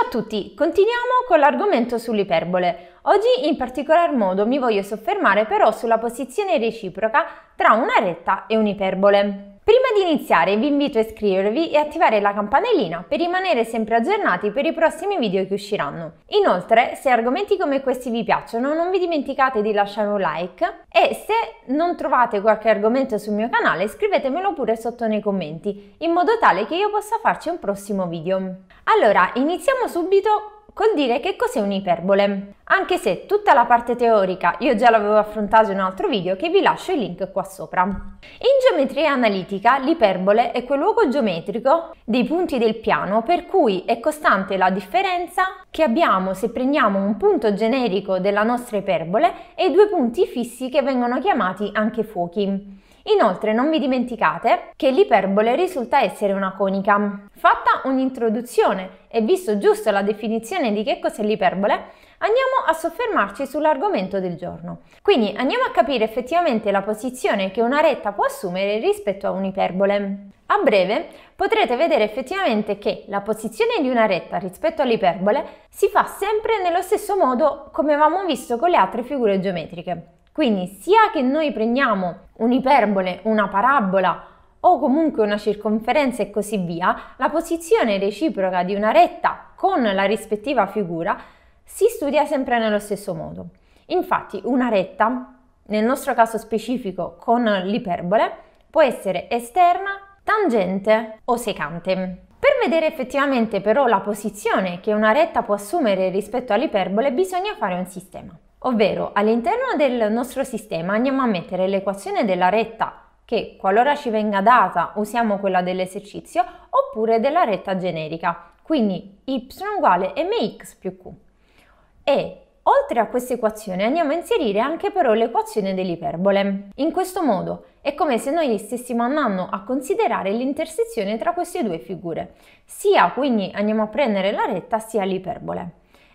Ciao a tutti, continuiamo con l'argomento sull'iperbole. Oggi in particolar modo mi voglio soffermare però sulla posizione reciproca tra una retta e un'iperbole. Prima di iniziare vi invito a iscrivervi e attivare la campanellina per rimanere sempre aggiornati per i prossimi video che usciranno. Inoltre, se argomenti come questi vi piacciono, non vi dimenticate di lasciare un like e se non trovate qualche argomento sul mio canale, scrivetemelo pure sotto nei commenti, in modo tale che io possa farci un prossimo video. Allora, iniziamo subito col dire che cos'è un'iperbole. Anche se tutta la parte teorica io già l'avevo affrontata in un altro video che vi lascio il link qua sopra. In geometria analitica l'iperbole è quel luogo geometrico dei punti del piano per cui è costante la differenza che abbiamo se prendiamo un punto generico della nostra iperbole e due punti fissi che vengono chiamati anche fuochi. Inoltre non vi dimenticate che l'iperbole risulta essere una conica. Fatta un'introduzione e visto giusto la definizione di che cos'è l'iperbole, andiamo a soffermarci sull'argomento del giorno. Quindi andiamo a capire effettivamente la posizione che una retta può assumere rispetto a un'iperbole. A breve potrete vedere effettivamente che la posizione di una retta rispetto all'iperbole si fa sempre nello stesso modo come avevamo visto con le altre figure geometriche. Quindi sia che noi prendiamo un'iperbole, una parabola o comunque una circonferenza e così via, la posizione reciproca di una retta con la rispettiva figura si studia sempre nello stesso modo. Infatti una retta, nel nostro caso specifico con l'iperbole, può essere esterna, tangente o secante. Per vedere effettivamente però la posizione che una retta può assumere rispetto all'iperbole bisogna fare un sistema. Ovvero, all'interno del nostro sistema andiamo a mettere l'equazione della retta che, qualora ci venga data, usiamo quella dell'esercizio, oppure della retta generica, quindi y uguale mx più q. E Oltre a questa equazione andiamo a inserire anche però l'equazione dell'iperbole. In questo modo è come se noi stessimo andando a considerare l'intersezione tra queste due figure, sia quindi andiamo a prendere la retta sia l'iperbole.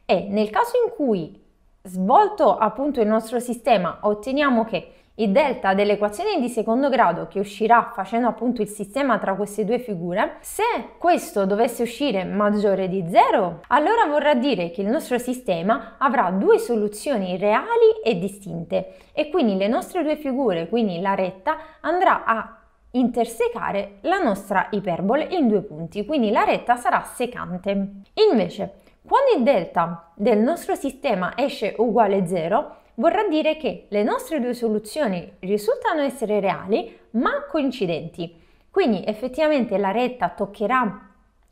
E nel caso in cui svolto appunto il nostro sistema, otteniamo che il delta dell'equazione di secondo grado che uscirà facendo appunto il sistema tra queste due figure, se questo dovesse uscire maggiore di 0, allora vorrà dire che il nostro sistema avrà due soluzioni reali e distinte e quindi le nostre due figure, quindi la retta, andrà a intersecare la nostra iperbole in due punti, quindi la retta sarà secante. Invece, quando il delta del nostro sistema esce uguale a 0, vorrà dire che le nostre due soluzioni risultano essere reali ma coincidenti. Quindi effettivamente la retta toccherà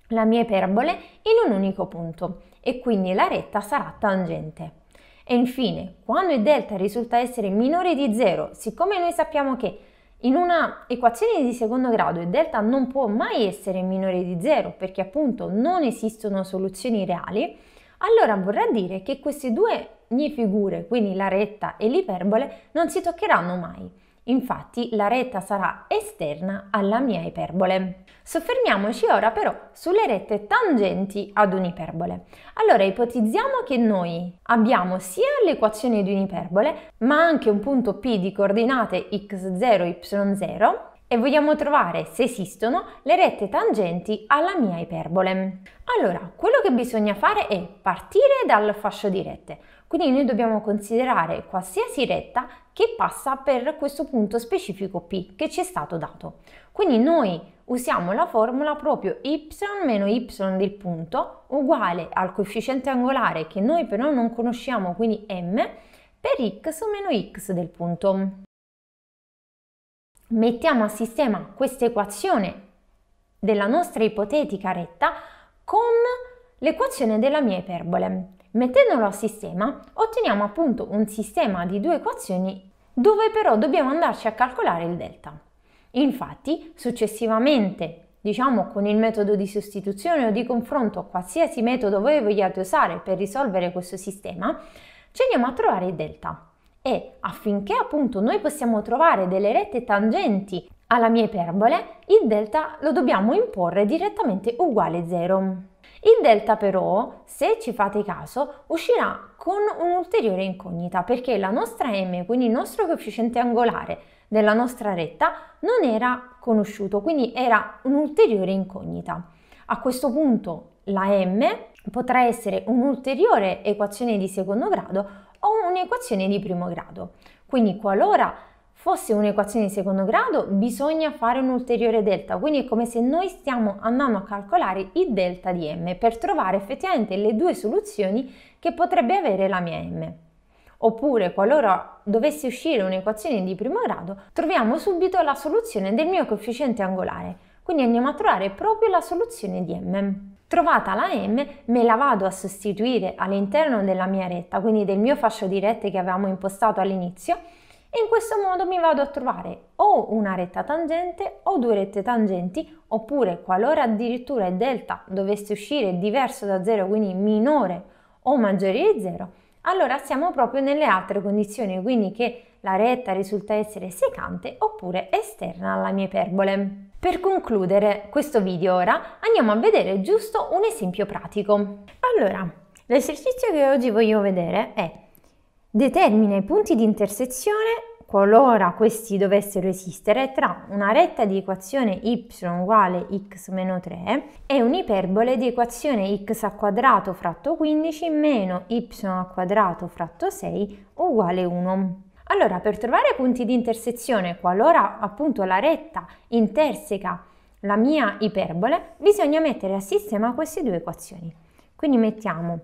la mia iperbole in un unico punto e quindi la retta sarà tangente. E infine, quando il delta risulta essere minore di 0, siccome noi sappiamo che in una equazione di secondo grado il delta non può mai essere minore di 0 perché appunto non esistono soluzioni reali, allora vorrà dire che queste due figure, quindi la retta e l'iperbole, non si toccheranno mai. Infatti la retta sarà esterna alla mia iperbole. Soffermiamoci ora però sulle rette tangenti ad un'iperbole. Allora ipotizziamo che noi abbiamo sia l'equazione di un'iperbole ma anche un punto P di coordinate x0, y0 e vogliamo trovare, se esistono, le rette tangenti alla mia iperbole. Allora, quello che bisogna fare è partire dal fascio di rette, quindi noi dobbiamo considerare qualsiasi retta che passa per questo punto specifico P che ci è stato dato. Quindi noi usiamo la formula proprio y meno y del punto uguale al coefficiente angolare che noi però non conosciamo, quindi m, per x meno x del punto mettiamo a sistema questa equazione della nostra ipotetica retta con l'equazione della mia iperbole. Mettendolo a sistema otteniamo appunto un sistema di due equazioni dove però dobbiamo andarci a calcolare il delta. Infatti, successivamente, diciamo con il metodo di sostituzione o di confronto, qualsiasi metodo voi vogliate usare per risolvere questo sistema, ci andiamo a trovare il delta e affinché appunto noi possiamo trovare delle rette tangenti alla mia iperbole, il delta lo dobbiamo imporre direttamente uguale 0. Il delta però, se ci fate caso, uscirà con un'ulteriore incognita perché la nostra m, quindi il nostro coefficiente angolare della nostra retta, non era conosciuto, quindi era un'ulteriore incognita. A questo punto la m potrà essere un'ulteriore equazione di secondo grado o un'equazione di primo grado. Quindi qualora fosse un'equazione di secondo grado bisogna fare un ulteriore delta, quindi è come se noi stiamo andando a calcolare il delta di m per trovare effettivamente le due soluzioni che potrebbe avere la mia m. Oppure qualora dovesse uscire un'equazione di primo grado troviamo subito la soluzione del mio coefficiente angolare, quindi andiamo a trovare proprio la soluzione di m trovata la M me la vado a sostituire all'interno della mia retta, quindi del mio fascio di rette che avevamo impostato all'inizio e in questo modo mi vado a trovare o una retta tangente o due rette tangenti oppure qualora addirittura delta dovesse uscire diverso da 0 quindi minore o maggiore di 0 allora siamo proprio nelle altre condizioni, quindi che la retta risulta essere secante oppure esterna alla mia iperbole. Per concludere questo video ora andiamo a vedere giusto un esempio pratico. Allora, l'esercizio che oggi voglio vedere è determina i punti di intersezione qualora questi dovessero esistere, tra una retta di equazione y uguale x meno 3 e un'iperbole di equazione x al quadrato fratto 15 meno y al quadrato fratto 6 uguale 1. Allora, per trovare punti di intersezione, qualora appunto la retta interseca la mia iperbole, bisogna mettere a sistema queste due equazioni. Quindi mettiamo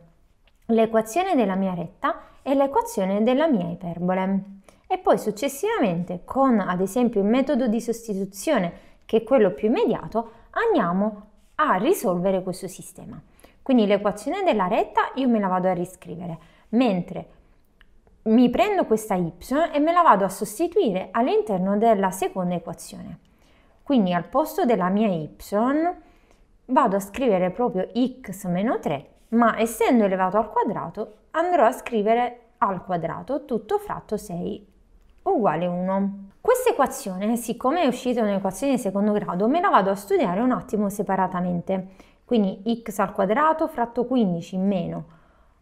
l'equazione della mia retta e l'equazione della mia iperbole e poi successivamente con ad esempio il metodo di sostituzione che è quello più immediato andiamo a risolvere questo sistema. Quindi l'equazione della retta io me la vado a riscrivere, mentre mi prendo questa y e me la vado a sostituire all'interno della seconda equazione. Quindi al posto della mia y vado a scrivere proprio x 3, ma essendo elevato al quadrato andrò a scrivere al quadrato tutto fratto 6 uguale 1. Questa equazione, siccome è uscita un'equazione di secondo grado, me la vado a studiare un attimo separatamente. Quindi x al quadrato fratto 15 meno.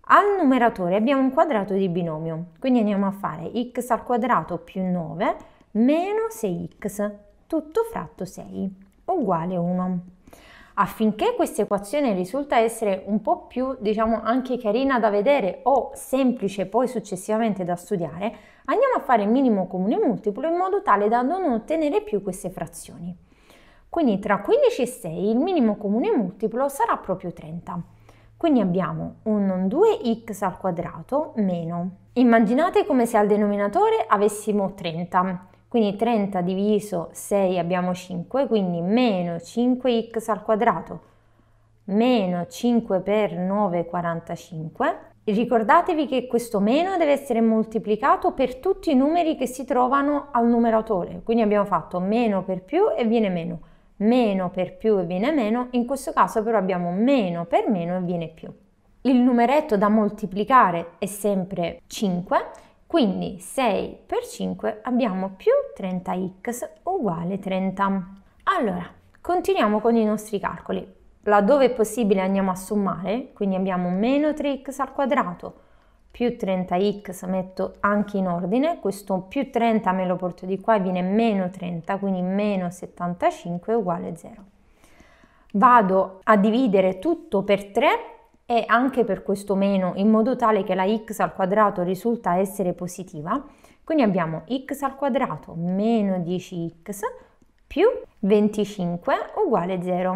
Al numeratore abbiamo un quadrato di binomio, quindi andiamo a fare x al quadrato più 9 meno 6x, tutto fratto 6, uguale 1. Affinché questa equazione risulta essere un po' più, diciamo, anche carina da vedere o semplice poi successivamente da studiare, andiamo a fare il minimo comune multiplo in modo tale da non ottenere più queste frazioni. Quindi tra 15 e 6 il minimo comune multiplo sarà proprio 30. Quindi abbiamo un 2x al quadrato meno. Immaginate come se al denominatore avessimo 30 quindi 30 diviso 6 abbiamo 5, quindi meno 5x al quadrato, meno 5 per 9 è 45. Ricordatevi che questo meno deve essere moltiplicato per tutti i numeri che si trovano al numeratore, quindi abbiamo fatto meno per più e viene meno, meno per più e viene meno, in questo caso però abbiamo meno per meno e viene più. Il numeretto da moltiplicare è sempre 5, quindi 6 per 5 abbiamo più 30x uguale 30. Allora, continuiamo con i nostri calcoli. Laddove è possibile andiamo a sommare, quindi abbiamo meno 3x al quadrato più 30x, metto anche in ordine, questo più 30 me lo porto di qua e viene meno 30, quindi meno 75 uguale 0. Vado a dividere tutto per 3 e anche per questo meno in modo tale che la x al quadrato risulta essere positiva. Quindi abbiamo x al quadrato meno 10x più 25 uguale 0.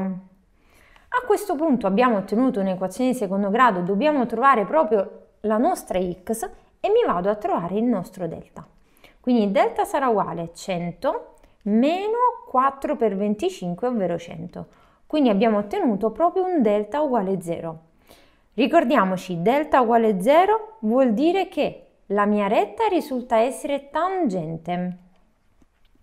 A questo punto abbiamo ottenuto un'equazione di secondo grado, dobbiamo trovare proprio la nostra x e mi vado a trovare il nostro delta. Quindi delta sarà uguale a 100 meno 4 per 25, ovvero 100. Quindi abbiamo ottenuto proprio un delta uguale 0. Ricordiamoci, delta uguale 0 vuol dire che la mia retta risulta essere tangente.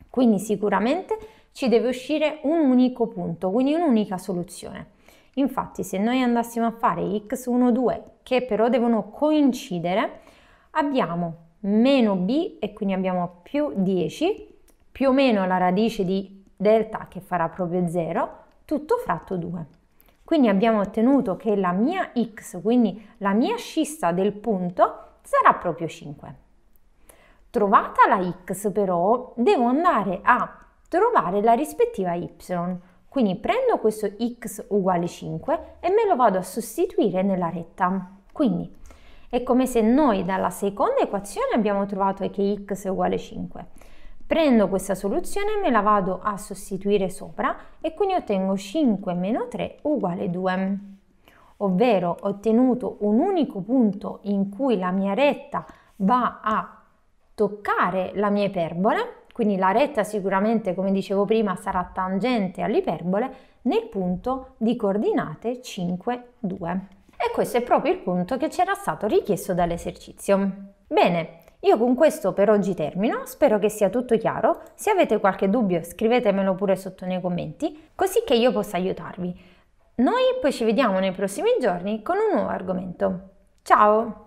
Quindi sicuramente ci deve uscire un unico punto, quindi un'unica soluzione. Infatti se noi andassimo a fare x1, 2 che però devono coincidere, abbiamo meno b e quindi abbiamo più 10 più o meno la radice di delta che farà proprio 0 tutto fratto 2. Quindi abbiamo ottenuto che la mia x, quindi la mia scissa del punto, sarà proprio 5. Trovata la x però devo andare a trovare la rispettiva y. Quindi prendo questo x uguale 5 e me lo vado a sostituire nella retta. Quindi è come se noi dalla seconda equazione abbiamo trovato che x è uguale 5. Prendo questa soluzione me la vado a sostituire sopra e quindi ottengo 5 meno 3 uguale 2. Ovvero ho ottenuto un unico punto in cui la mia retta va a toccare la mia iperbole, quindi la retta sicuramente, come dicevo prima, sarà tangente all'iperbole nel punto di coordinate 5, 2. E questo è proprio il punto che ci era stato richiesto dall'esercizio. Bene, io con questo per oggi termino, spero che sia tutto chiaro, se avete qualche dubbio scrivetemelo pure sotto nei commenti, così che io possa aiutarvi. Noi poi ci vediamo nei prossimi giorni con un nuovo argomento. Ciao!